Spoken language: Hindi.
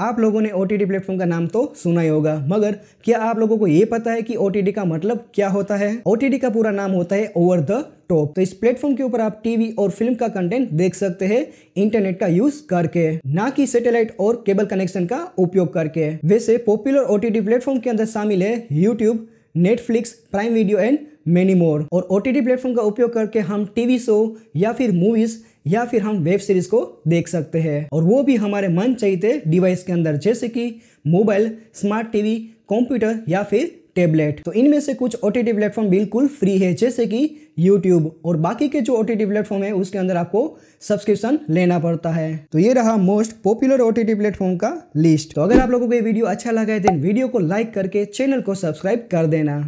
आप लोगों ने ओ टी प्लेटफॉर्म का नाम तो सुना ही होगा मगर क्या आप लोगों को ये पता है कि ओ का मतलब क्या होता है ओ का पूरा नाम होता है ओवर द टॉप तो इस प्लेटफॉर्म के ऊपर आप टीवी और फिल्म का कंटेंट देख सकते हैं इंटरनेट का यूज करके ना कि सैटेलाइट और केबल कनेक्शन का उपयोग करके वैसे पॉपुलर ओ प्लेटफॉर्म के अंदर शामिल है YouTube Netflix Prime video and many more और ओ प्लेटफॉर्म का उपयोग करके हम टीवी शो या फिर मूवीज़ या फिर हम वेब सीरीज को देख सकते हैं और वो भी हमारे मन चाहिए डिवाइस के अंदर जैसे कि मोबाइल स्मार्ट टीवी कंप्यूटर या फिर टेबलेट तो इनमें से कुछ ओ टी प्लेटफॉर्म बिल्कुल फ्री है जैसे कि यूट्यूब और बाकी के जो ओ टी प्लेटफॉर्म है उसके अंदर आपको सब्सक्रिप्शन लेना पड़ता है तो ये रहा most popular O T platform का लिस्ट तो अगर आप लोगों को ये वीडियो अच्छा लगा है देन तो वीडियो को लाइक करके चैनल को सब्सक्राइब कर देना